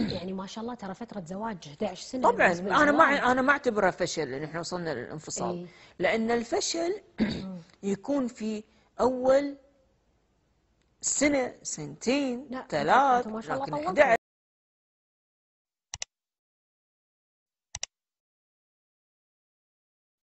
يعني ما شاء الله ترى فتره زواج 11 سنه طبعا انا ما انا ما اعتبرها فشل لان احنا وصلنا للانفصال إيه؟ لان الفشل يكون في اول سنه سنتين ثلاث لكن 11